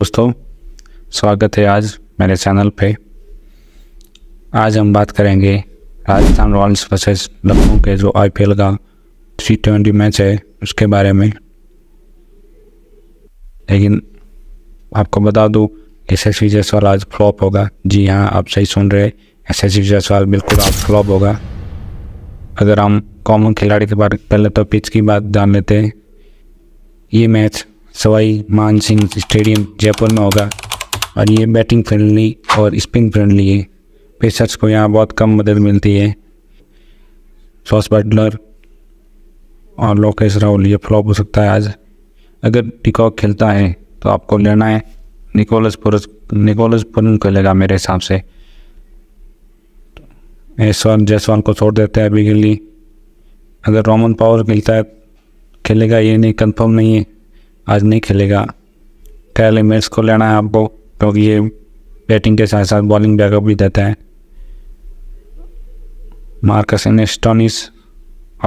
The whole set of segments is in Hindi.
दोस्तों स्वागत है आज मेरे चैनल पे आज हम बात करेंगे राजस्थान रॉयल्स वर्सेस लखनऊ के जो आईपीएल का टी ट्वेंटी मैच है उसके बारे में लेकिन आपको बता दूँ एस एस वी जयसवाल आज फ्लॉप होगा जी हाँ आप सही सुन रहे हैं एस एस वी जयसवाल बिल्कुल आज फ्लॉप होगा अगर हम कॉमन खिलाड़ी के बारे पहले तो पिच की बात जान लेते हैं ये मैच सवाई मान सिंह स्टेडियम जयपुर में होगा और ये बैटिंग फ्रेंडली और स्पिन फ्रेंडली है पेसर्स को यहाँ बहुत कम मदद मिलती है सॉस बटलर और लोकेश राहुल ये फ्लॉप हो सकता है आज अगर टिकॉक खेलता है तो आपको लेना है निकोलस पुरस निकोलस पुरन को लेगा मेरे हिसाब से ऐसवान जैसवान को छोड़ देते हैं अभी के लिए अगर रोमन पावर खेलता है खेलेगा ये नहीं कंफर्म नहीं है आज नहीं खेलेगा कैल मैच को लेना है आपको क्योंकि ये बैटिंग के साथ साथ बॉलिंग बैकअप भी देता है मार्कस एनेस्टोनिस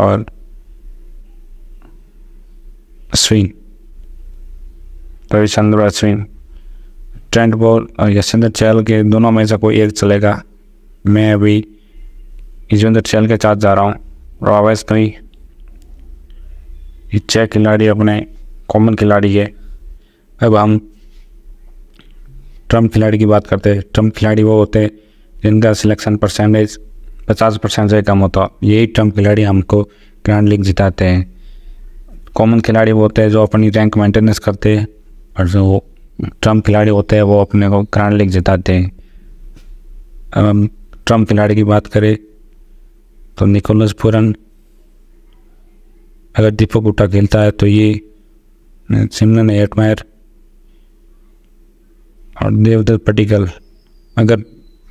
और अश्विन रविचंद्र अश्विन ट्रेंट बॉल और यशवंदर चहल के दोनों में से कोई एक चलेगा मैं अभी यशवंदर चहल के साथ जा रहा हूँ और आवाज़ करी ये खिलाड़ी अपने कॉमन खिलाड़ी है अब हम ट्रम्प खिलाड़ी की बात करते हैं ट्रम्प खिलाड़ी वो होते हैं जिनका सिलेक्शन परसेंटेज पचास परसेंट से कम होता यही ट्रम्प खिलाड़ी हमको ग्रैंड लीग जिताते हैं कॉमन खिलाड़ी वो होते हैं जो अपनी रैंक मेंटेनेंस करते हैं और जो ट्रम्प खिलाड़ी होते हैं वो अपने को ग्रैंड लीग जिताते हैं अब हम ट्रम्प खिलाड़ी की बात करें तो निकोलस पुरन अगर दीपक गुट्टा खेलता है तो ये सिमरन एटमायर और देवदत्त पटिकल अगर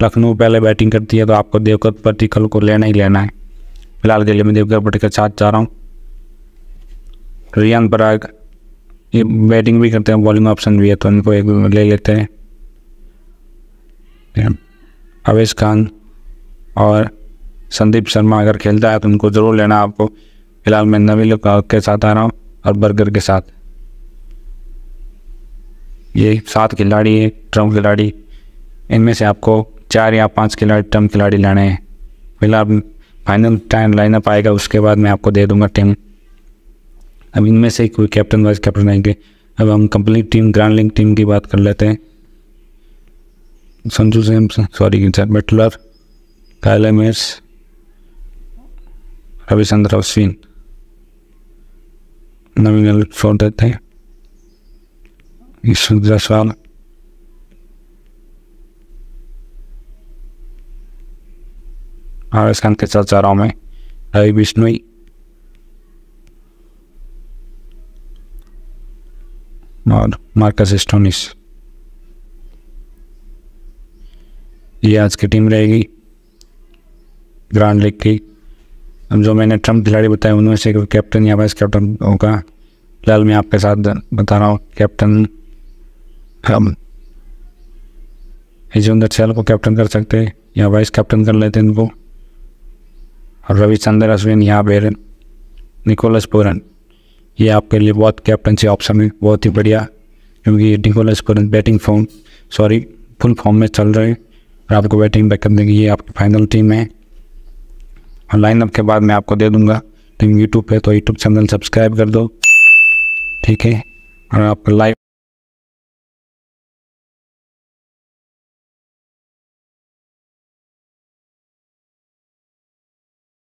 लखनऊ पहले बैटिंग करती है तो आपको देवदत्त पटिकल को लेना ही लेना है फिलहाल के लिए मैं देवदत्त पटिकल साथ जा रहा हूँ रियान पराग ये बैटिंग भी करते हैं बॉलिंग ऑप्शन भी है तो इनको एक ले लेते हैं अवेश खान और संदीप शर्मा अगर खेलता है तो उनको ज़रूर लेना आपको फिलहाल मैं नवील के साथ आ रहा हूँ और बर्गर के साथ ये सात खिलाड़ी एक ट्रम्प खिलाड़ी इनमें से आपको चार या पाँच खिलाड़ी ट्रम्प खिलाड़ी लाने हैं फिलहाल फाइनल टाइम लाइनअप आएगा उसके बाद मैं आपको दे दूंगा टीम अब इनमें से कोई कैप्टन वाइस कैप्टन रहेंगे अब हम कंप्लीट टीम ग्रांड लिंक टीम की बात कर लेते हैं संजू सैमसन सॉरी बटलर कायला रविचंद्र अश्विन नवीन फोन देते हैं i Sudrasana. आवेश के साथ जा रहा हूँ मैं हरि विष्णु और मार्कस स्टोनिस ये आज की टीम रहेगी ग्रांड लीग की अब जो मैंने ट्रम्प खिलाड़ी बताए उनमें से कैप्टन या वाइस कैप्टन होगा फिलहाल मैं आपके साथ बता रहा हूँ कैप्टन हम हिजवंदर चहल को कैप्टन कर सकते हैं या वाइस कैप्टन कर लेते हैं इनको और रविचंद्र अश्विन या बेरन निकोलस पोरन ये आपके लिए बहुत कैप्टनसी ऑप्शन है बहुत ही बढ़िया क्योंकि Nicholas Pooran batting form sorry full form में चल रहे हैं और आपको बैटिंग बैकअप देंगे ये आपकी फाइनल टीम है और लाइनअप के बाद मैं आपको दे दूँगा लेकिन यूट्यूब पे तो यूट्यूब चैनल सब्सक्राइब कर दो ठीक है और आपको लाइव